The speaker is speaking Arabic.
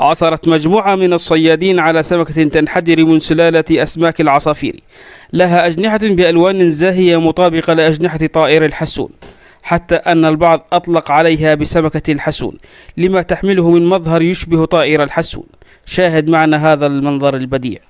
عثرت مجموعة من الصيادين على سمكة تنحدر من سلالة أسماك العصافير لها أجنحة بألوان زاهية مطابقة لأجنحة طائر الحسون حتى أن البعض أطلق عليها بسمكة الحسون لما تحمله من مظهر يشبه طائر الحسون شاهد معنا هذا المنظر البديع